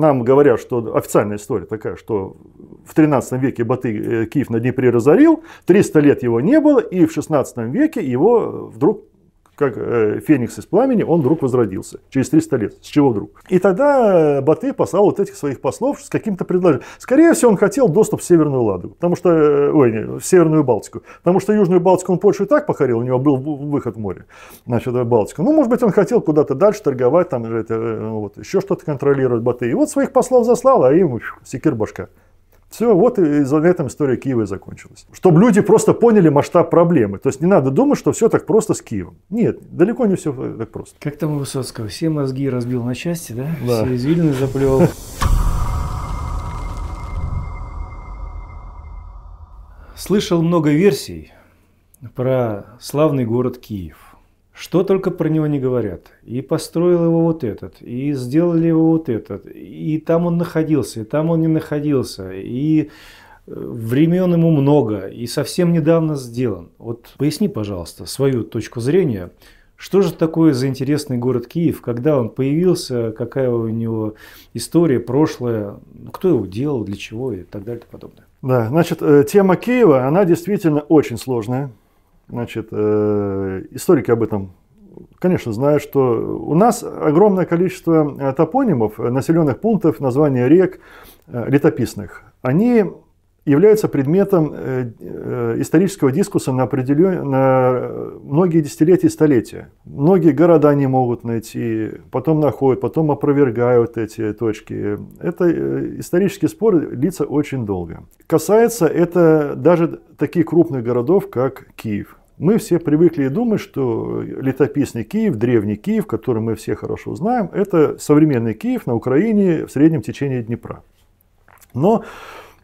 Нам говорят, что официальная история такая, что в 13 веке Баты э, Киев на Днепре разорил, 300 лет его не было, и в 16 веке его вдруг как э, феникс из пламени, он вдруг возродился через 300 лет. С чего вдруг? И тогда э, Батый послал вот этих своих послов с каким-то предложением. Скорее всего, он хотел доступ в Северную Ладогу, потому что, э, ой, не, в Северную Балтику, потому что Южную Балтику он Польшу и так покорил, у него был выход в море, значит, в Балтику. Ну, может быть, он хотел куда-то дальше торговать, там, это, вот, еще что-то контролировать Батый. И вот своих послов заслал, а им секир башка. Все, вот и на этом история Киева и закончилась. Чтобы люди просто поняли масштаб проблемы. То есть не надо думать, что все так просто с Киевом. Нет, далеко не все так просто. Как там у Высоцкого, все мозги разбил на части, да? да. Все извилины заплел. Слышал много версий про славный город Киев. Что только про него не говорят. И построил его вот этот, и сделали его вот этот, и там он находился, и там он не находился, и э, времен ему много, и совсем недавно сделан. Вот поясни, пожалуйста, свою точку зрения, что же такое за интересный город Киев, когда он появился, какая у него история, прошлое, ну, кто его делал, для чего и так далее и подобное. Да, значит, э, тема Киева, она действительно очень сложная. Значит, э, историки об этом, конечно, знают, что у нас огромное количество э, топонимов, э, населенных пунктов, названий рек, э, летописных. Они являются предметом э, исторического дискуса на, определен... на многие десятилетия и столетия. Многие города не могут найти, потом находят, потом опровергают эти точки. Это исторический спор длится очень долго. Касается это даже таких крупных городов, как Киев мы все привыкли думать, что летописный Киев, древний Киев, который мы все хорошо знаем, это современный Киев на Украине в среднем течении Днепра. Но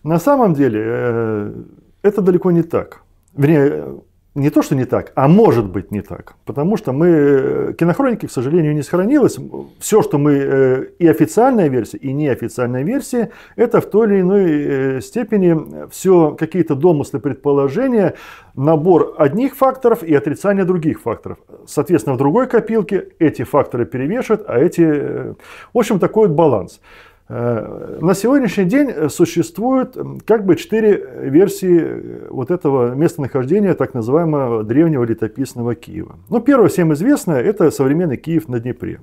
на самом деле э, это далеко не так. Вернее, не то, что не так, а может быть не так. Потому что мы, э, кинохроники, к сожалению, не сохранилось. Все, что мы, э, и официальная версия, и неофициальная версия, это в той или иной э, степени все какие-то домыслы, предположения, набор одних факторов и отрицание других факторов. Соответственно, в другой копилке эти факторы перевешивают, а эти... В общем, такой вот баланс. Э, на сегодняшний день э, существует как бы четыре э, версии вот этого местонахождения так называемого древнего летописного Киева. Ну, первая всем известная – это современный Киев на Днепре.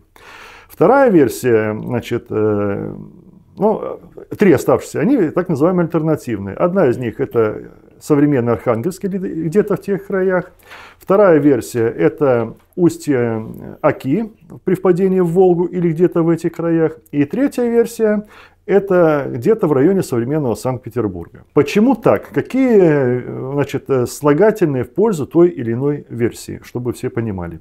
Вторая версия, значит, ну, три оставшиеся, они так называемые альтернативные. Одна из них – это современный Архангельский где-то в тех краях. Вторая версия – это устье э, Аки при впадении в Волгу или где-то в этих краях. И третья версия – это где-то в районе современного Санкт-Петербурга. Почему так? Какие э, значит, э, слагательные в пользу той или иной версии, чтобы все понимали?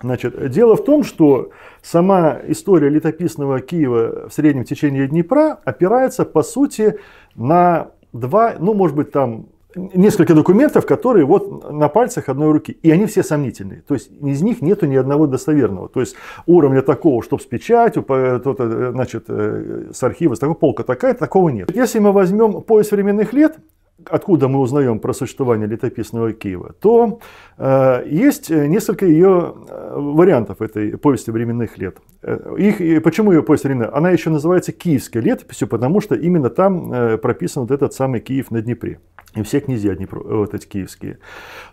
Значит, дело в том, что сама история летописного Киева в среднем течение Днепра опирается, по сути, на два, ну, может быть, там несколько документов, которые вот на пальцах одной руки. И они все сомнительные. То есть из них нету ни одного достоверного. То есть уровня такого, чтобы с печатью, э, э, значит, э, с архива, с такой полка такая, такого нет. Если мы возьмем пояс временных лет, откуда мы узнаем про существование летописного Киева, то э, есть несколько ее вариантов этой повести временных лет. Их, почему ее повесть временных? Она еще называется «Киевская летописью», потому что именно там прописан вот этот самый Киев на Днепре и все князья Днепро, э, вот эти киевские,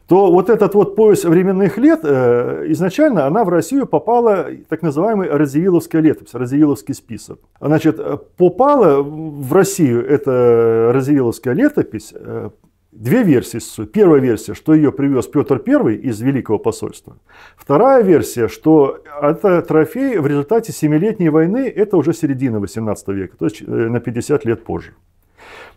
то вот этот вот пояс временных лет, э, изначально она в Россию попала так называемый Разииловская летопись, Разииловский список. Значит, э, попала в Россию эта Разииловская летопись, э, две версии. Первая версия, что ее привез Петр I из Великого посольства. Вторая версия, что это трофей в результате Семилетней войны, это уже середина 18 века, то есть э, на 50 лет позже.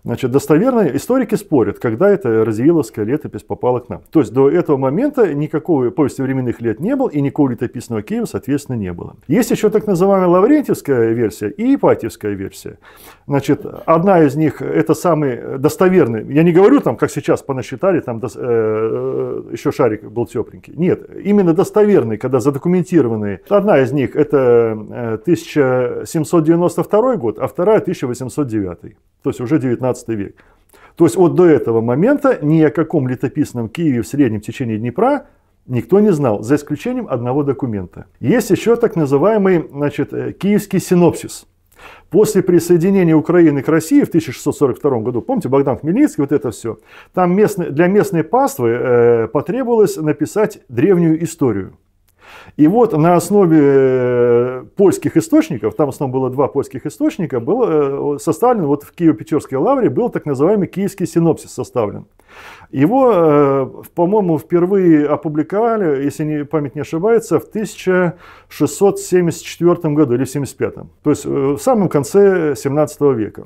Значит, достоверно историки спорят, когда эта Разииловская летопись попала к нам. То есть до этого момента никакого повести временных лет не было и никакого летописного Киева, соответственно, не было. Есть еще так называемая Лаврентьевская версия и Ипатьевская версия. Значит, одна из них это самый достоверный. Я не говорю там, как сейчас понасчитали, там э, э, еще шарик был тепленький. Нет, именно достоверный, когда задокументированный. Одна из них это 1792 э, год, а вторая 1809 то есть уже 19 век. То есть вот до этого момента ни о каком летописном Киеве в среднем течении Днепра никто не знал, за исключением одного документа. Есть еще так называемый значит, э, киевский синопсис. После присоединения Украины к России в 1642 году, помните, Богдан Хмельницкий, вот это все, там местный, для местной паствы э, потребовалось написать древнюю историю. И вот на основе э, польских источников, там в основном было два польских источника, был э, составлен, вот в Киево-Печерской лавре был так называемый киевский синопсис составлен. Его, э, по-моему, впервые опубликовали, если не, память не ошибается, в 1674 году или в 75 то есть в самом конце 17 века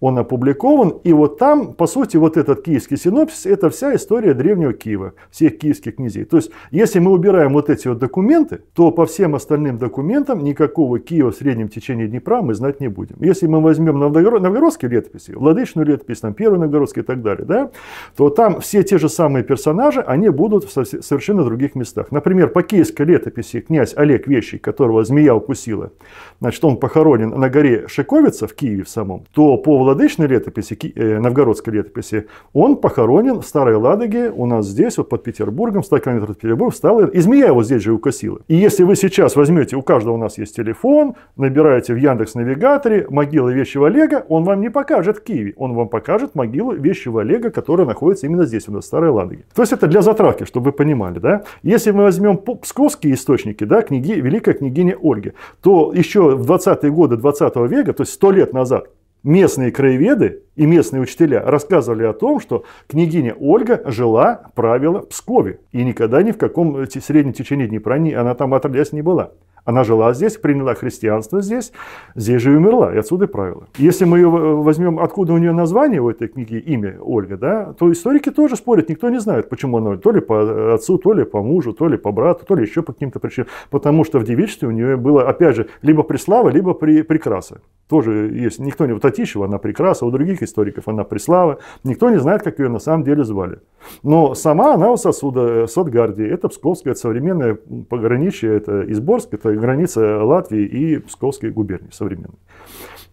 он опубликован. И вот там, по сути, вот этот киевский синопсис – это вся история Древнего Киева, всех киевских князей. То есть, если мы убираем вот эти вот документы, то по всем остальным документам никакого Киева в среднем течение Днепра мы знать не будем. Если мы возьмем новгородские летописи, владычную летопись, там, первый новгородский и так далее, да, то там все те же самые персонажи, они будут в совершенно других местах. Например, по киевской летописи князь Олег Вещий, которого змея укусила, значит, он похоронен на горе Шиковица в Киеве в самом, то по владычной летописи, э, новгородской летописи, он похоронен в Старой Ладоге, у нас здесь, вот под Петербургом, 100 километров от Петербурга, стала, и змея его здесь же укусила. И если вы сейчас возьмете, у каждого у нас есть телефон, набираете в Яндекс Навигаторе могила Вещего Олега, он вам не покажет Киеве, он вам покажет могилу Вещего Олега, которая находится именно здесь, у нас в Старой Ладоге. То есть это для затравки, чтобы вы понимали, да? Если мы возьмем псковские источники, да, книги, Великая княгиня Ольги, то еще в 20-е годы 20 века, то есть 100 лет назад, местные краеведы и местные учителя рассказывали о том, что княгиня Ольга жила, правила в Пскове. И никогда ни в каком э, среднем течении Днепра она там отродясь не была. Она жила здесь, приняла христианство здесь, здесь же и умерла, и отсюда и правила. Если мы ее э, возьмем, откуда у нее название у этой книги, имя Ольга, да, то историки тоже спорят, никто не знает, почему она то ли по отцу, то ли по мужу, то ли по брату, то ли еще по каким-то причинам. Потому что в девичестве у нее было, опять же, либо прислава, либо при, прекраса. Тоже есть, никто не, вот Татищева, она прекраса, у других историков она преслава. Никто не знает, как ее на самом деле звали. Но сама она у сосуда э, Садгардии. Это Псковское это современное пограничье, это Изборск, это граница Латвии и Псковской губернии современной.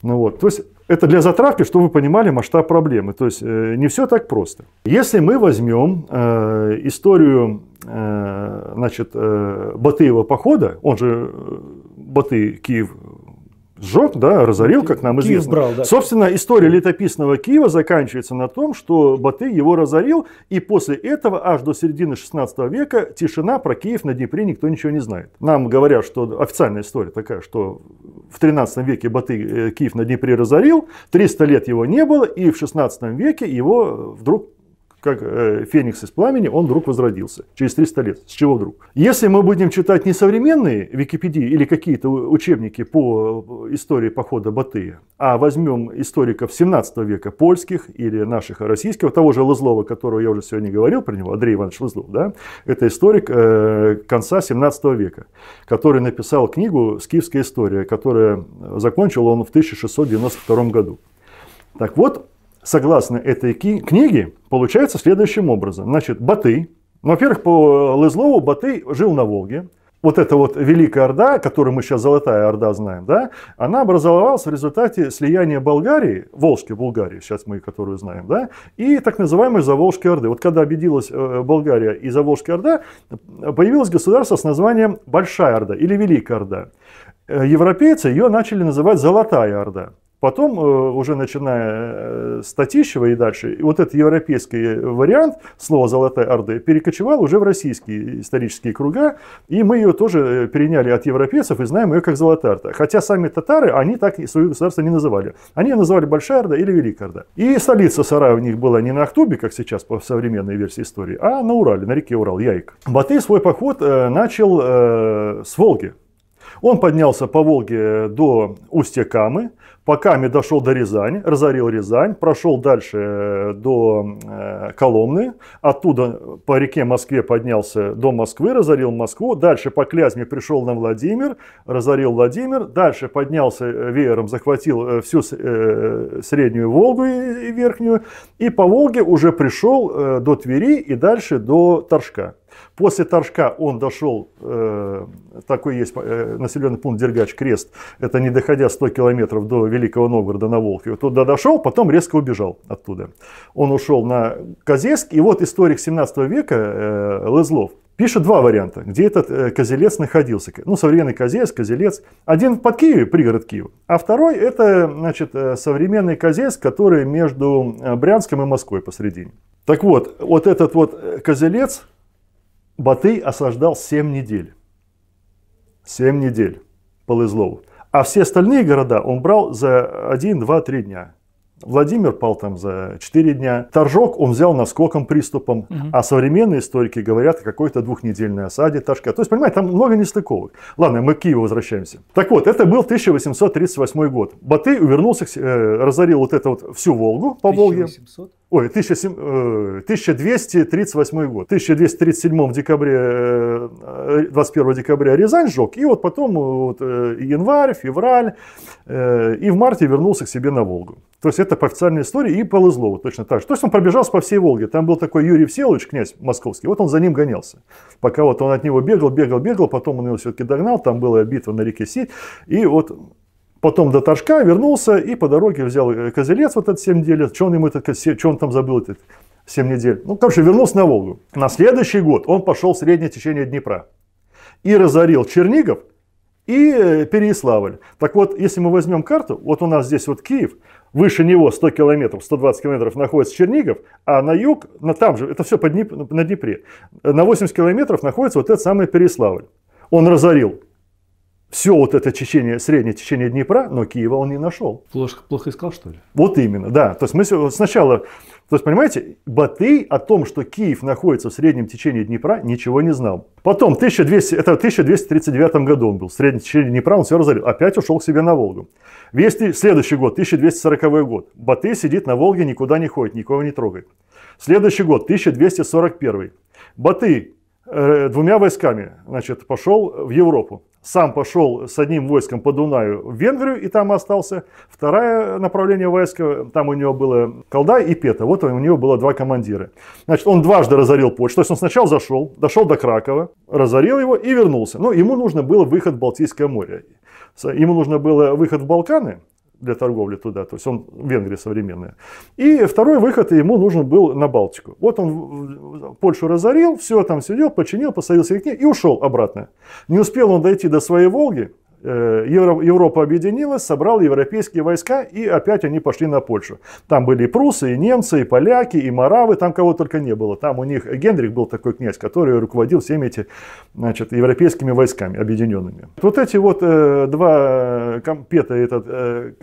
Ну вот, то есть это для затравки, чтобы вы понимали масштаб проблемы. То есть э, не все так просто. Если мы возьмем э, историю э, значит, э, Батыева похода, он же э, Баты, Киев сжег, да, разорил, ну, как нам известно. Брал, да. Собственно, история летописного Киева заканчивается на том, что Батый его разорил, и после этого аж до середины 16 века тишина про Киев на Днепре никто ничего не знает. Нам говорят, что официальная история такая, что в 13 веке Батый э, Киев на Днепре разорил, 300 лет его не было, и в 16 веке его вдруг как э, феникс из пламени, он вдруг возродился через 300 лет. С чего вдруг? Если мы будем читать не современные Википедии или какие-то учебники по э, истории похода Батыя, а возьмем историков 17 века польских или наших российских, того же Лызлова, которого я уже сегодня говорил про него, Андрей Иванович Лызлов, да? это историк э, конца 17 века, который написал книгу «Скифская история», которая закончил он в 1692 году. Так вот, согласно этой книге, получается следующим образом. Значит, Баты, ну, во-первых, по э, Лызлову Баты жил на Волге. Вот эта вот Великая Орда, которую мы сейчас Золотая Орда знаем, да, она образовалась в результате слияния Болгарии, Волжской Болгарии сейчас мы которую знаем, да, и так называемой Заволжской Орды. Вот когда объединилась э, Болгария и Заволжская Орда, появилось государство с названием Большая Орда или Великая Орда. Э, европейцы ее начали называть Золотая Орда. Потом, э, уже начиная э, с Татищева и дальше, вот этот европейский вариант слова «золотая орда» перекочевал уже в российские исторические круга, и мы ее тоже э, переняли от европейцев и знаем ее как «золотая орда». Хотя сами татары, они так свое государство не называли. Они ее называли «большая орда» или «великая орда». И столица сарая у них была не на Актубе, как сейчас по современной версии истории, а на Урале, на реке Урал, Яйк. Батый свой поход начал с Волги, он поднялся по Волге до устья Камы, по Каме дошел до Рязани, разорил Рязань, прошел дальше э, до э, Коломны, оттуда по реке Москве поднялся до Москвы, разорил Москву, дальше по Клязьме пришел на Владимир, разорил Владимир, дальше поднялся э, веером, захватил всю Среднюю Волгу и Верхнюю, и по Волге уже пришел до Твери и дальше до Торжка. После Торжка он дошел, э, такой есть э, населенный пункт Дергач, Крест, это не доходя 100 километров до Великого Новгорода на Волхове, туда дошел, потом резко убежал оттуда. Он ушел на Козельск, и вот историк 17 века э, Лызлов, Пишет два варианта, где этот э, Козелец находился. Ну, современный Козелец, Козелец. Один под Киеве, пригород Киева. А второй – это значит, э, современный Козелец, который между э, Брянском и Москвой посредине. Так вот, вот этот вот Козелец, Батый осаждал 7 недель. 7 недель полызлов. А все остальные города он брал за 1, 2, 3 дня. Владимир пал там за 4 дня. Торжок он взял наскоком приступом. Угу. А современные историки говорят о какой-то двухнедельной осаде Ташка. То есть, понимаете, там много нестыковок. Ладно, мы к Киеву возвращаемся. Так вот, это был 1838 год. Батый увернулся, э, разорил вот это вот всю Волгу по 1800? Волге ой, 1238 э, год. В 1237 декабре, 21 э, э, декабря Рязань сжег, и вот потом вот, январь, февраль, и в марте вернулся к себе на Волгу. То есть это по официальной истории и по Лызлову точно так же. То есть он пробежался по всей Волге. Там был такой Юрий Всеволодович, князь московский, вот он за ним гонялся. Пока вот он от него бегал, бегал, бегал, потом он его все-таки догнал, там была битва на реке Си, и вот потом до Торжка вернулся и по дороге взял э, козелец вот этот 7 недель. Что он, ему этот, что он там забыл этот 7 недель? Ну, короче, вернулся на Волгу. На следующий год он пошел в среднее течение Днепра и разорил Чернигов и э, Переяславль. Так вот, если мы возьмем карту, вот у нас здесь вот Киев, выше него 100 километров, 120 километров находится Чернигов, а на юг, на, там же, это все под Днеп, на Днепре, на 80 километров находится вот этот самый Переславль. Он разорил все вот это течение, среднее течение Днепра, но Киева он не нашел. Плохо, плохо искал, что ли? Вот именно, да. То есть мы сначала, то есть понимаете, Батый о том, что Киев находится в среднем течении Днепра, ничего не знал. Потом, 1200, это в 1239 году он был, в среднем течении Днепра он все разорил, опять ушел к себе на Волгу. Весь следующий год, 1240 год, Батый сидит на Волге, никуда не ходит, никого не трогает. Следующий год, 1241. Батый э, двумя войсками значит, пошел в Европу сам пошел с одним войском по Дунаю в Венгрию и там остался. Второе направление войска, там у него было Колда и Пета, вот у него было два командира. Значит, он дважды разорил почту, то есть он сначала зашел, дошел до Кракова, разорил его и вернулся. Но ему нужно было выход в Балтийское море. Ему нужно было выход в Балканы, для торговли туда, то есть он Венгрия современная. И второй выход ему нужен был на Балтику. Вот он Польшу разорил, все там сидел, починил, посадился к ней и ушел обратно. Не успел он дойти до своей Волги, Э, Европа объединилась, собрал европейские войска, и опять они пошли на Польшу. Там были и прусы, и немцы, и поляки, и маравы, там кого только не было. Там у них Генрих был такой князь, который руководил всеми эти, значит, европейскими войсками объединенными. Вот эти вот э, два компета, этот э,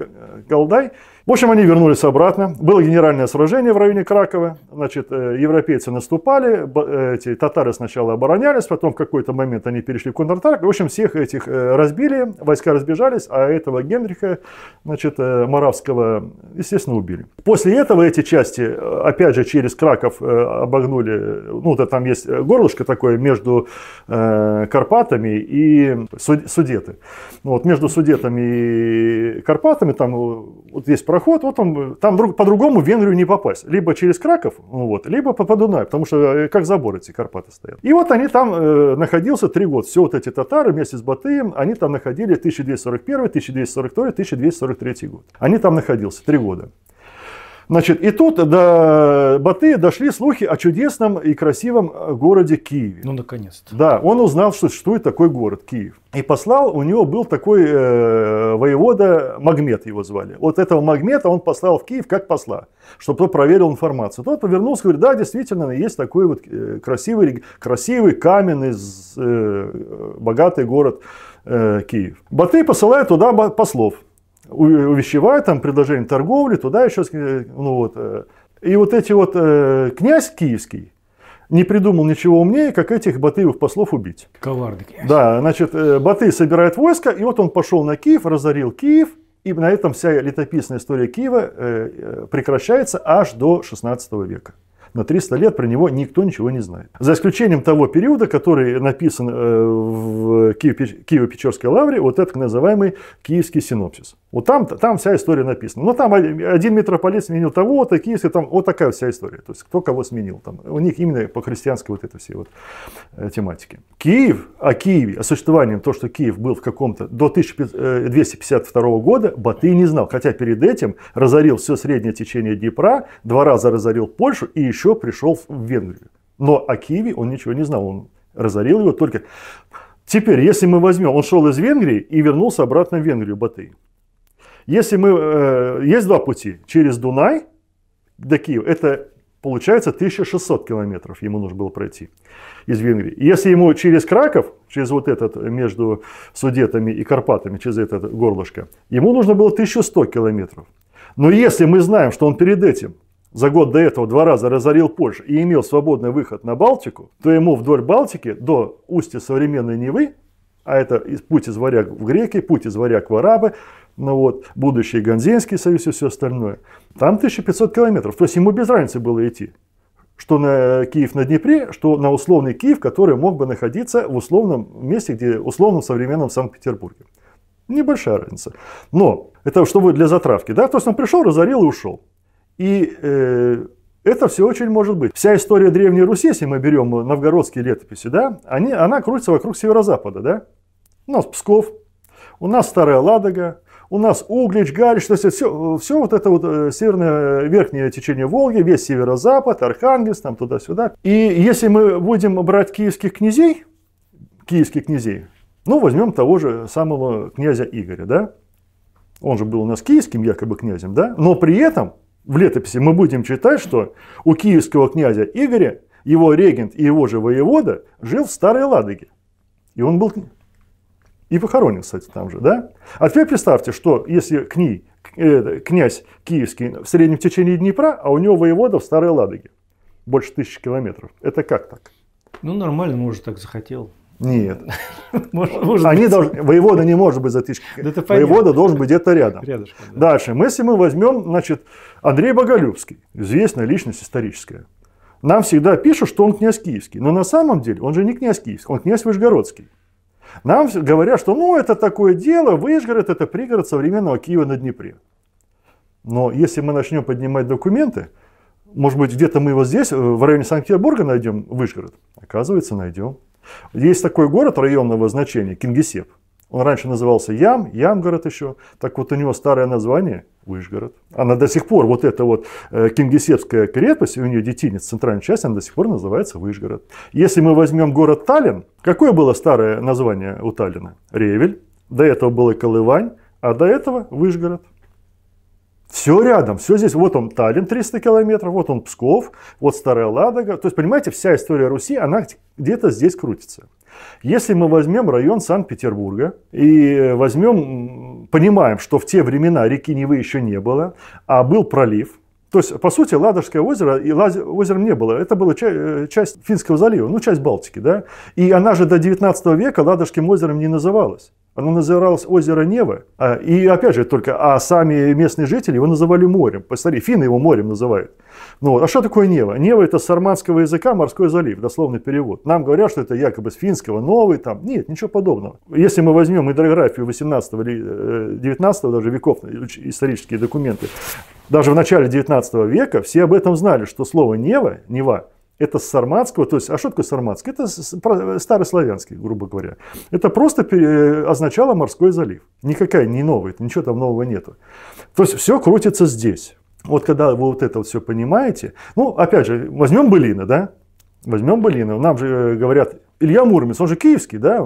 Колдай, в общем, они вернулись обратно. Было генеральное сражение в районе Кракова. Значит, э, европейцы наступали, э, эти татары сначала оборонялись, потом в какой-то момент они перешли в контратак. В общем, всех этих э, разбили, войска разбежались, а этого Генриха, значит, Моравского, естественно, убили. После этого эти части, опять же, через Краков обогнули, ну, да, там есть горлышко такое между Карпатами и Судеты. Вот, между Судетами и Карпатами там вот весь проход, вот он, там друг, по-другому в Венгрию не попасть. Либо через Краков, ну вот, либо по, по Дунаю, потому что э, как забор эти Карпаты стоят. И вот они там э, находился три года. Все вот эти татары вместе с Батыем, они там находили 1241, 1242, 1243 год. Они там находился три года. Значит, и тут до Батыя дошли слухи о чудесном и красивом э, городе Киеве. Ну, наконец-то. Да, он узнал, что существует такой город Киев. И послал, у него был такой э, воевода, Магмед его звали. Вот этого Магмета он послал в Киев как посла, чтобы тот проверил информацию. Тот повернулся и говорит, да, действительно, есть такой вот э, красивый, красивый каменный, э, богатый город э, Киев. Баты посылает туда послов увещевая там предложением торговли, туда еще, э, ну вот. Э. И вот эти вот э, князь киевский, не придумал ничего умнее, как этих Батыевых послов убить. Коварный князь. Да, значит, Батый собирает войско, и вот он пошел на Киев, разорил Киев, и на этом вся летописная история Киева прекращается аж до 16 века на 300 лет про него никто ничего не знает. За исключением того периода, который написан э, в Киево-Печерской лавре, вот этот называемый киевский синопсис. Вот там, там вся история написана. Но там один митрополит сменил того, вот киевский, там вот такая вся история. То есть кто кого сменил. Там, у них именно по христианской вот этой всей вот э, тематике. Киев, о Киеве, о существовании, то, что Киев был в каком-то до 1252 э, года, Батый не знал. Хотя перед этим разорил все среднее течение Днепра, два раза разорил Польшу и еще еще пришел в Венгрию. Но о Киеве он ничего не знал, он разорил его только... Теперь, если мы возьмем, он шел из Венгрии и вернулся обратно в Венгрию, Батый. Если мы... Э, есть два пути. Через Дунай до Киева. Это Получается 1600 километров ему нужно было пройти из Венгрии. Если ему через Краков, через вот этот между Судетами и Карпатами, через это горлышко, ему нужно было 1100 километров. Но если мы знаем, что он перед этим за год до этого два раза разорил Польшу и имел свободный выход на Балтику, то ему вдоль Балтики до устья современной Невы, а это путь из варяг в греки, путь из варяг в арабы, ну вот, будущий Ганзейский союз и все остальное, там 1500 километров. То есть ему без разницы было идти, что на Киев на Днепре, что на условный Киев, который мог бы находиться в условном месте, где условном современном Санкт-Петербурге. Небольшая разница. Но это чтобы для затравки. Да? То есть он пришел, разорил и ушел. И э, это все очень может быть. Вся история Древней Руси, если мы берем новгородские летописи, да, они, она крутится вокруг северо-запада. Да? У нас Псков, у нас Старая Ладога, у нас Углич, Галич, то есть все, все вот это вот э, северное верхнее течение Волги, весь северо-запад, Архангельск, там туда-сюда. И если мы будем брать киевских князей, киевских князей, ну возьмем того же самого князя Игоря, да, он же был у нас киевским якобы князем, да, но при этом в летописи мы будем читать, что у киевского князя Игоря его регент и его же воевода жил в Старой Ладоге. И он был и похоронен, кстати, там же, да? А теперь представьте, что если к ней, э, князь киевский в среднем течение Днепра, а у него воевода в Старой Ладоге. Больше тысячи километров. Это как так? Ну, нормально, может, так захотел. Нет. Они Должны, воевода не может быть за воевода должен быть где-то рядом. Дальше. если мы возьмем, значит, Андрей Боголюбский, известная личность историческая. Нам всегда пишут, что он князь киевский. Но на самом деле он же не князь киевский, он князь вышгородский. Нам говорят, что ну это такое дело, Вышгород это пригород современного Киева на Днепре. Но если мы начнем поднимать документы, может быть где-то мы его здесь, э, в районе Санкт-Петербурга найдем Вышгород? Оказывается, найдем. Есть такой город районного значения, Кингисепп. Он раньше назывался Ям, Ямгород еще. Так вот у него старое название – Вышгород. Она до сих пор, вот эта вот э, кингисепская крепость, у нее детинец, центральная часть, она до сих пор называется Вышгород. Если мы возьмем город Таллин, какое было старое название у Таллина? Ревель, до этого было Колывань, а до этого Вышгород. Все рядом, все здесь. Вот он Таллин 300 километров, вот он Псков, вот Старая Ладога. То есть, понимаете, вся история Руси, она где-то здесь крутится. Если мы возьмем район Санкт-Петербурга и э, возьмем, понимаем, что в те времена реки Невы еще не было, а был пролив, то есть, по сути, Ладожское озеро, и озером не было, это была э, часть Финского залива, ну, часть Балтики, да, и она же до 19 века Ладожским озером не называлась. Оно называлось озеро Нева. И опять же, только а сами местные жители его называли морем. Посмотри, финны его морем называют. Ну, а что такое Нева? Нева – это с сарматского языка морской залив, дословный перевод. Нам говорят, что это якобы с финского новый там. Нет, ничего подобного. Если мы возьмем гидрографию 18 или 19 э, даже веков, исторические документы, даже в начале 19 века все об этом знали, что слово Нева, Нева – это с сарматского, то есть, а что такое сарматский? Это старославянский, грубо говоря. Это просто означало морской залив. Никакая не новая, ничего там нового нету. То есть, все крутится здесь. Вот когда вы вот это вот все понимаете, ну, опять же, возьмем Былина, да? Возьмем Былина. Нам же э, говорят, Илья Муромец, он же киевский, да?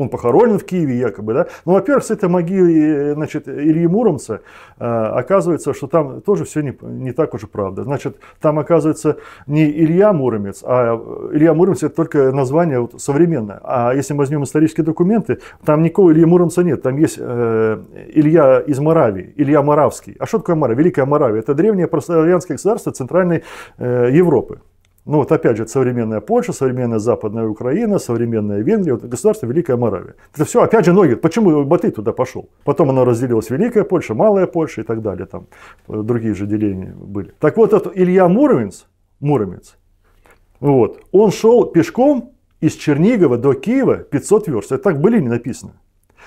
он похоронен в Киеве якобы, да. Ну, во-первых, с этой могилы, э, значит, Ильи Муромца э, оказывается, что там тоже все не, не так уж и правда. Значит, там оказывается не Илья Муромец, а э, Илья Муромец это только название вот, современное. А если мы возьмем исторические документы, там никого Ильи Муромца нет, там есть э, Илья из Моравии, Илья Моравский. А что такое Моравия? Великая Моравия. Это древнее прославянское государство Центральной э, Европы. Ну вот опять же, современная Польша, современная Западная Украина, современная Венгрия, вот государство Великая Моравия. Это все, опять же, ноги. Почему Батый туда пошел? Потом оно разделилось Великая Польша, Малая Польша и так далее. Там э, другие же деления были. Так вот, этот Илья Муромец, Муромец, вот, он шел пешком из Чернигова до Киева 500 верст. Это так в не написано.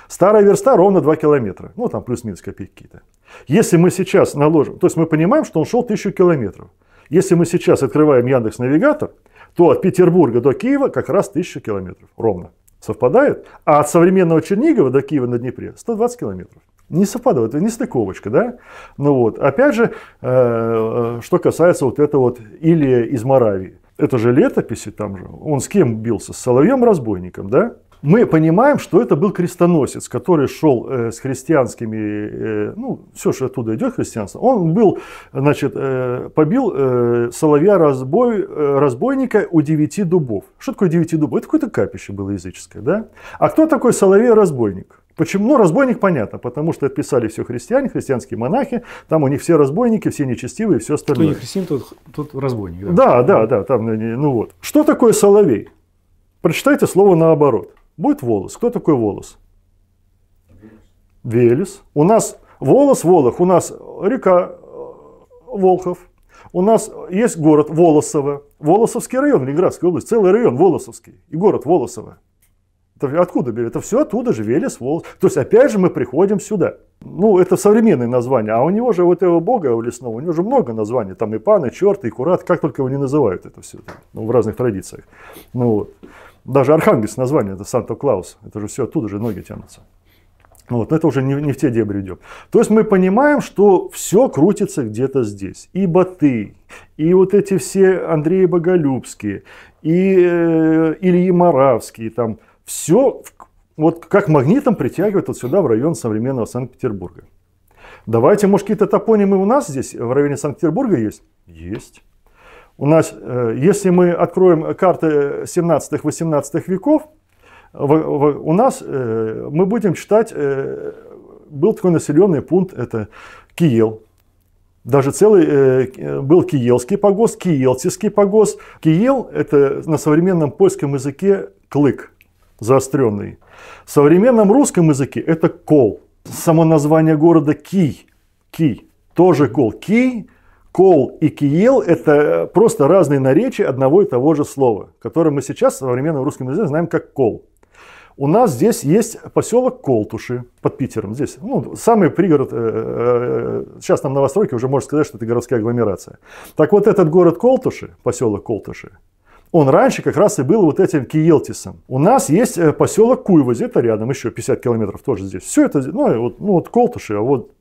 Старая верста ровно 2 километра. Ну, там плюс-минус копейки-то. Если мы сейчас наложим... То есть, мы понимаем, что он шел 1000 километров. Если мы сейчас открываем Яндекс Навигатор, то от Петербурга до Киева как раз 1000 километров ровно. Совпадает? А от современного Чернигова до Киева на Днепре 120 километров. Не совпадает, это не стыковочка, да? Ну вот, опять же, э, э, что касается вот этого вот Илия из Моравии. Это же летописи там же. Он с кем бился? С Соловьем-разбойником, да? мы понимаем, что это был крестоносец, который шел э, с христианскими, э, ну, все, что оттуда идет христианство. Он был, значит, э, побил соловья разбой, разбойника у девяти дубов. Что такое девяти дубов? Это какое-то капище было языческое, да? А кто такой соловей-разбойник? Почему? Ну, разбойник понятно, потому что отписали все христиане, христианские монахи, там у них все разбойники, все нечестивые, все остальное. Кто не христиан, тот, тот разбойник. Да? да, да, да, там, ну вот. Что такое соловей? Прочитайте слово наоборот будет волос. Кто такой волос? Велес. У нас волос, Волох, у нас река э, Волхов. У нас есть город Волосово. Волосовский район Ленинградской области. Целый район Волосовский и город Волосово. Это откуда берет? Это все оттуда же, Велес, Волос. То есть опять же мы приходим сюда. Ну, это современное название, а у него же вот этого бога у лесного, у него же много названий, там и паны, и черт, и курат, как только его не называют это все, ну, в разных традициях. Ну, вот. Даже Архангельс название, это Санта-Клаус, это же все оттуда же ноги тянутся. Вот, но это уже не, не в те дебри идет То есть мы понимаем, что все крутится где-то здесь. И Баты, и вот эти все Андреи Боголюбские, и э, Ильи Моравские, там все вот как магнитом притягивает вот сюда в район современного Санкт-Петербурга. Давайте, может, какие-то топонимы у нас здесь в районе Санкт-Петербурга есть? Есть у нас, э, если мы откроем карты 17-18 веков, у нас э, мы будем читать, э, был такой населенный пункт, это Киел. Даже целый был Киелский погост, Киелтийский погост. Киел – это на современном польском языке клык заостренный. В современном русском языке это кол. Само название города Ки, Ки, тоже кол. Ки Кол и киел – это просто разные наречия одного и того же слова, которое мы сейчас в современном русском языке знаем как кол. У нас здесь есть поселок Колтуши под Питером. Здесь, ну, самый пригород, э, э, сейчас там новостройки, уже можно сказать, что это городская агломерация. Так вот, этот город Колтуши, поселок Колтуши, он раньше как раз и был вот этим Киелтисом. У нас есть э, поселок Куйвоз, это рядом еще 50 километров тоже здесь. Все это, ну вот, ну, вот Колтуши, а вот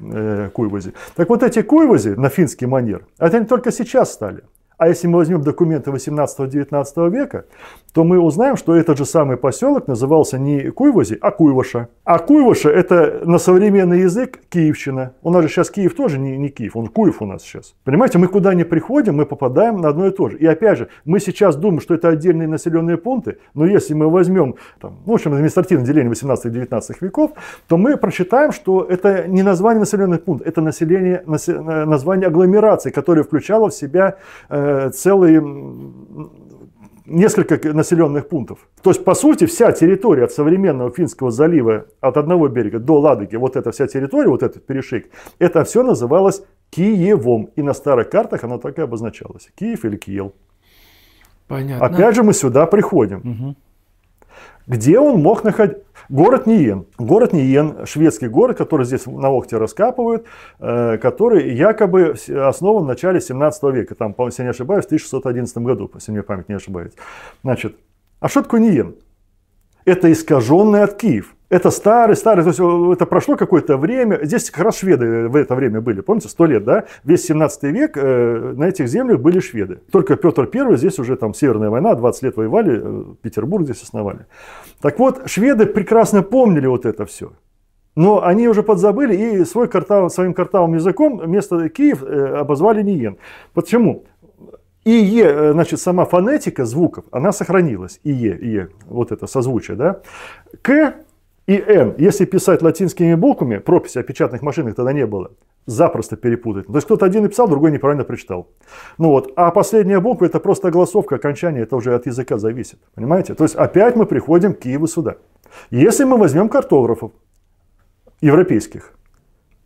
Э, куйвази. Так вот эти куйвази на финский манер, это они только сейчас стали. А если мы возьмем документы 18-19 века, то мы узнаем, что этот же самый поселок назывался не Куйвози, а Куйваша. А Куйваша – это на современный язык Киевщина. У нас же сейчас Киев тоже не, не Киев, он Куев у нас сейчас. Понимаете, мы куда ни приходим, мы попадаем на одно и то же. И опять же, мы сейчас думаем, что это отдельные населенные пункты, но если мы возьмем, там, ну, в общем, административное деление 18-19 веков, то мы прочитаем, что это не название населенных пунктов, это население, население э, название агломерации, которая включала в себя э, целые несколько населенных пунктов. То есть, по сути, вся территория от современного Финского залива, от одного берега до Ладоги, вот эта вся территория, вот этот перешейк, это все называлось Киевом. И на старых картах оно так и обозначалось. Киев или Киел. Понятно. Опять же, мы сюда приходим. Угу где он мог находить. Город Ниен. Город Ниен, шведский город, который здесь на Охте раскапывают, э, который якобы основан в начале 17 века, там, если не ошибаюсь, в 1611 году, если мне память не ошибается. Значит, а что такое Ниен? это искаженный от Киев. Это старый, старый, то есть это прошло какое-то время. Здесь как раз шведы в это время были, помните, сто лет, да? Весь 17 век э, на этих землях были шведы. Только Петр I, здесь уже там Северная война, 20 лет воевали, э, Петербург здесь основали. Так вот, шведы прекрасно помнили вот это все. Но они уже подзабыли и свой картав, своим картавым языком вместо Киев э, обозвали Ниен. Почему? И Е, э, значит, сама фонетика звуков, она сохранилась. И Е, и Е, вот это созвучие, да. К и Н, если писать латинскими буквами, прописи о печатных машинах тогда не было, запросто перепутать. То есть кто-то один написал, другой неправильно прочитал. Ну вот. А последняя буква это просто огласовка, окончание, это уже от языка зависит. Понимаете? То есть опять мы приходим к Киеву сюда. Если мы возьмем картографов европейских,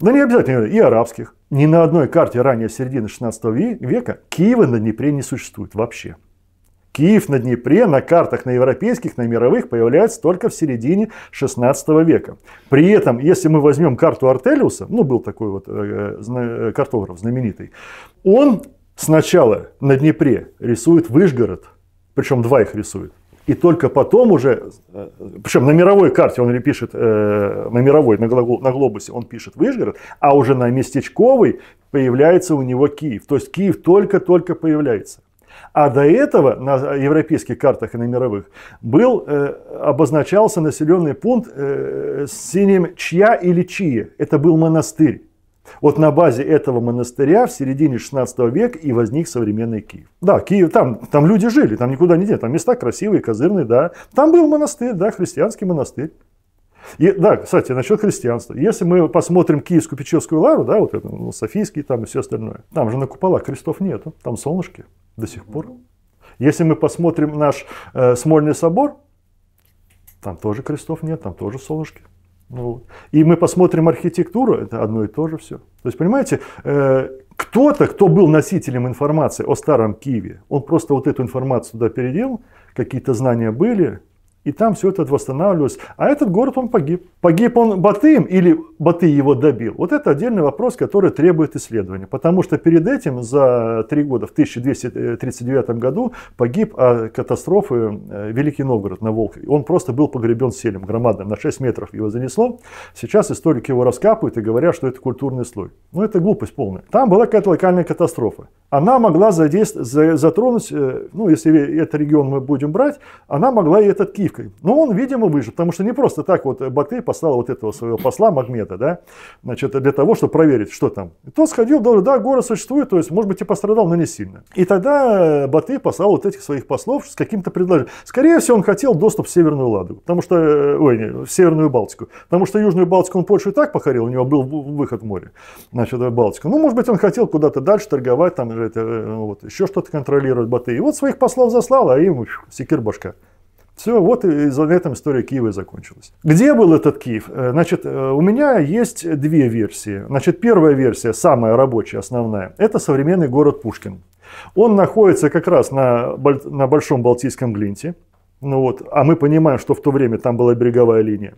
но ну, не обязательно и арабских. Ни на одной карте ранее середины 16 века Киева на Днепре не существует вообще. Киев на Днепре на картах на европейских, на мировых появляется только в середине 16 века. При этом, если мы возьмем карту Артелиуса, ну был такой вот э, э, э, картограф знаменитый, он сначала на Днепре рисует Выжгород, причем два их рисует, и только потом уже, э, причем на мировой карте он пишет, э, на мировой, на, глобусе он пишет Выжгород, а уже на местечковой появляется у него Киев. То есть Киев только-только появляется. А до этого на европейских картах и на мировых был, э, обозначался населенный пункт с синим чья или чьи. Это был монастырь. Вот на базе этого монастыря в середине 16 века и возник современный Киев. Да, Киев, там, там люди жили, там никуда не деться, там места красивые, козырные, да. Там был монастырь, да, христианский монастырь. И, да, кстати, насчет христианства. Если мы посмотрим Киевскую Печерскую Лару, да, вот это, ну, Софийский там и все остальное, там же на куполах крестов нету, там солнышки до сих пор. Если мы посмотрим наш э, Смольный собор, там тоже крестов нет, там тоже солнышки. Вот. И мы посмотрим архитектуру, это одно и то же все. То есть, понимаете, э, кто-то, кто был носителем информации о старом Киеве, он просто вот эту информацию туда переделал, какие-то знания были, и там все это восстанавливалось. А этот город, он погиб. Погиб он Батым или Баты его добил? Вот это отдельный вопрос, который требует исследования. Потому что перед этим, за три года, в 1239 году, погиб от а, катастрофы э, Великий Новгород на Волке. Он просто был погребен селем громадным, на 6 метров его занесло. Сейчас историки его раскапывают и говорят, что это культурный слой. Но ну, это глупость полная. Там была какая-то локальная катастрофа. Она могла задействовать, затронуть, э, ну, если этот регион мы будем брать, она могла и этот Киев прививкой. Но ну, он, видимо, выжил, потому что не просто так вот Батый послал вот этого своего посла Магмета, да, значит, для того, чтобы проверить, что там. И тот сходил, говорит, да, город существует, то есть, может быть, и пострадал, но не сильно. И тогда Батый послал вот этих своих послов с каким-то предложением. Скорее всего, он хотел доступ в Северную Ладогу, потому что, э, ой, не, в Северную Балтику, потому что Южную Балтику он Польшу и так покорил, у него был выход в море, значит, в Балтику. Ну, может быть, он хотел куда-то дальше торговать, там, это, э, вот, еще что-то контролировать Батый. И вот своих послов заслал, а им секир башка. Все, вот и на этом история Киева закончилась. Где был этот Киев? Э, значит, э, у меня есть две версии. Значит, первая версия, самая рабочая, основная, это современный город Пушкин. Он находится как раз на, на Большом Балтийском глинте. Ну вот, а мы понимаем, что в то время там была береговая линия.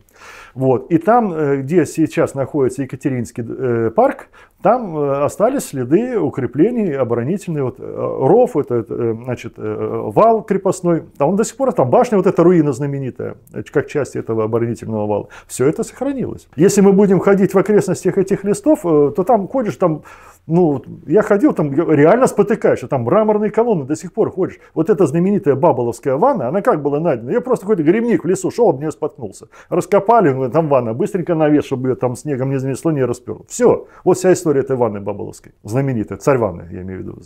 Вот, и там, э, где сейчас находится Екатеринский парк, там э, остались следы укреплений оборонительные, вот, э, ров, это, э, значит, вал крепостной. Там он до сих пор, там башня, вот эта руина знаменитая, как часть этого оборонительного вала. Все это сохранилось. Если мы будем ходить в окрестностях этих листов, то там ходишь, там, ну, я ходил, там реально спотыкаешься, там мраморные колонны до сих пор ходишь. Вот эта знаменитая Баболовская ванна, она как была найдена? Я просто какой-то грибник в лесу шел, об нее споткнулся. Раскопали, ну, там ванна, быстренько навес, чтобы ее там снегом не занесло, не расперло. Все, вот вся история история этой ванны Баболовской, знаменитая, царь ванны, я имею в виду.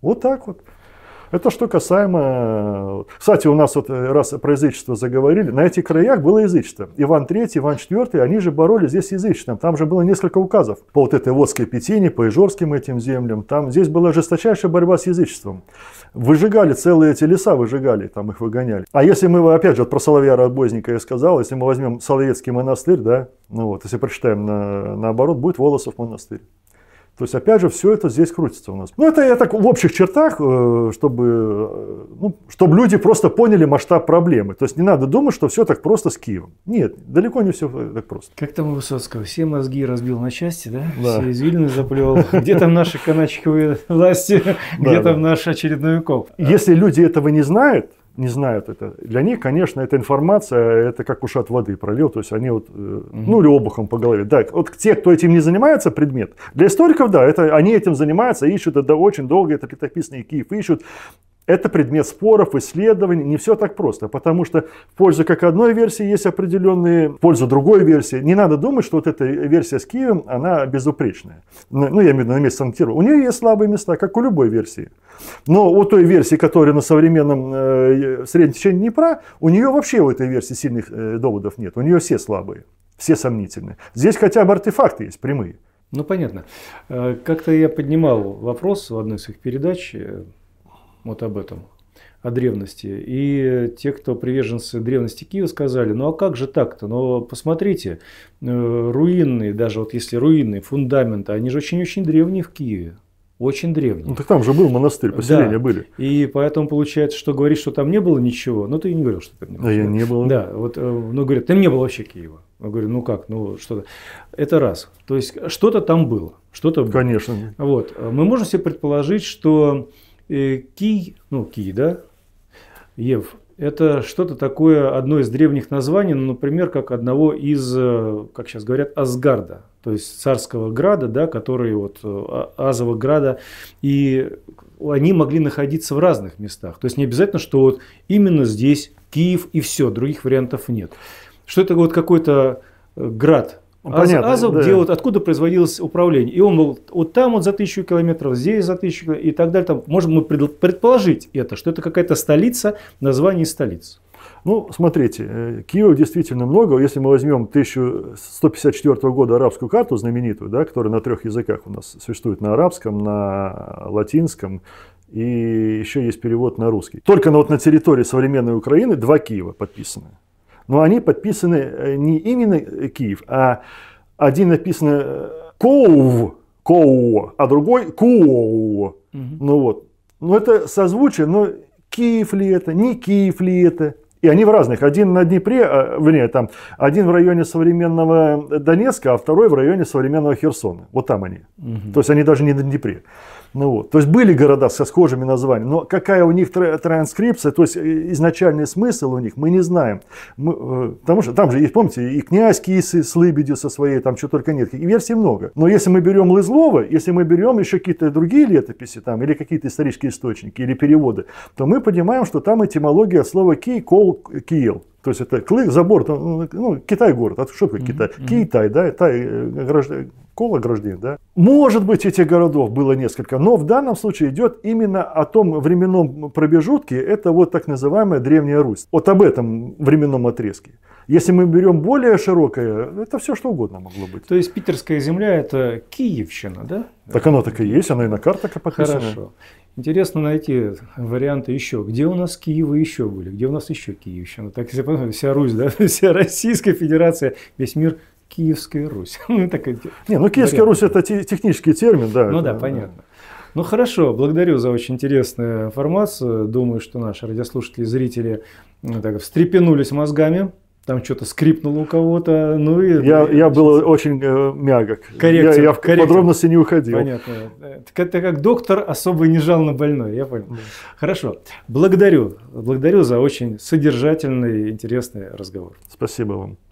Вот так вот. Это что касаемо... Кстати, у нас вот э, раз про язычество заговорили, на этих краях было язычество. Иван III, Иван IV, они же боролись здесь с язычеством. Там же было несколько указов по вот этой водской пятине, по ижорским этим землям. Там здесь была жесточайшая борьба с язычеством выжигали целые эти леса, выжигали, там их выгоняли. А если мы, опять же, про Соловья Работника я сказал, если мы возьмем Соловецкий монастырь, да, ну вот, если прочитаем на, наоборот, будет Волосов монастырь. То есть, опять же, все это здесь крутится у нас. Ну, это я так в общих чертах, э, чтобы, э, ну, чтобы люди просто поняли масштаб проблемы. То есть, не надо думать, что все так просто с Киевом. Нет, далеко не все так просто. Как там у Высоцкого, все мозги разбил на части, да? да. Все извилины заплел. Где там наши каначковые власти? Где там наш очередной укол? Если люди этого не знают, не знают это. Для них, конечно, эта информация, это как уж от воды пролил, то есть они вот, э, ну или обухом по голове. Да, вот те, кто этим не занимается, предмет, для историков, да, это, они этим занимаются, ищут, это очень долго, это летописные Киев ищут, это предмет споров, исследований, не все так просто, потому что в пользу как одной версии есть определенные, в пользу другой версии. Не надо думать, что вот эта версия с Киевом, она безупречная. Ну, ну я имею в виду на месте санкт У нее есть слабые места, как у любой версии. Но у той версии, которая на современном э, среднем течении Днепра, у нее вообще у этой версии сильных э, доводов нет. У нее все слабые, все сомнительные. Здесь хотя бы артефакты есть прямые. Ну, понятно. Э, как-то я поднимал вопрос в одной из своих передач э, вот об этом, о древности. И те, кто приверженцы древности Киева, сказали, ну а как же так-то? Но ну, посмотрите, э, руинные, даже вот если руинные фундаменты, они же очень-очень древние в Киеве. Очень древние. Ну так там же был монастырь, поселения да. были. И поэтому получается, что говоришь, что там не было ничего. Ну ты и не говорил, что там не было. Да, я не был. Да, вот, э, ну говорят, там не было вообще Киева. Я говорю, ну как, ну что-то. Это раз. То есть что-то там было. Что-то Конечно. Вот. Мы можем себе предположить, что Э, кий, ну, Кий, да, Ев, это что-то такое, одно из древних названий, ну, например, как одного из, э, как сейчас говорят, Асгарда, то есть царского града, да, который вот э, а-, Азова града, и они могли находиться в разных местах. То есть не обязательно, что вот именно здесь Киев и все, других вариантов нет. Что это вот какой-то град Понятно, Азов, да. где вот откуда производилось управление. И он был вот там вот за тысячу километров, здесь за тысячу километров и так далее. Там, можем мы предположить это, что это какая-то столица, название столицы. Ну, смотрите, э, Киева действительно много. Если мы возьмем 1154 года арабскую карту знаменитую, да, которая на трех языках у нас существует, на арабском, на латинском и еще есть перевод на русский. Только на, вот, на территории современной Украины два Киева подписаны но они подписаны э, не именно э, Киев, а один написан э, Коув, Коу, а другой Куоу. Угу. Ну вот. Ну это созвучие, но Киев ли это, не Киев ли это? И они в разных. Один на Днепре, а, вернее, там, один в районе современного Донецка, а второй в районе современного Херсона. Вот там они. Угу. То есть они даже не на Днепре. Ну, вот. То есть были города со схожими названиями, но какая у них транскрипция, то есть э, изначальный смысл у них, мы не знаем. Мы, э, потому что там же, помните, и князь Кисы с Лыбедью со своей, там что только нет, и версий много. Но если мы берем Лызлова, если мы берем еще какие-то другие летописи там, или какие-то исторические источники, или переводы, то мы понимаем, что там этимология слова «кей», «кол», «киел». То есть это клык, забор, ну, ну, Китай город, а что такое Китай? Mm-hmm. Китай, да, Тай, э, граждан, протокол ограждения, да, может быть, этих городов было несколько, но в данном случае идет именно о том временном промежутке, это вот так называемая Древняя Русь. Вот об этом временном отрезке. Если мы берем более широкое, это все что угодно могло быть. То есть питерская земля это Киевщина, да? Так она так и есть, она и на картах показана. Хорошо. Интересно найти варианты еще. Где у нас Киевы еще были? Где у нас еще Киевщина? Так, если вся Русь, да? вся Российская Федерация, весь мир Киевская Русь. ну, так, не, ну Киевская Русь это технический термин, да. Ну да, понятно. Ну хорошо, благодарю за очень интересную информацию. Думаю, что наши радиослушатели и зрители ну, так, встрепенулись мозгами. Там что-то скрипнуло у кого-то. Ну и, я, ну, я был очень э, мягок. Корректен, я, я в корректен. подробности не уходил. Понятно. Ты, ты как доктор особо не жал на больной, я понял. Да. Хорошо. Благодарю. Благодарю за очень содержательный и интересный разговор. Спасибо вам.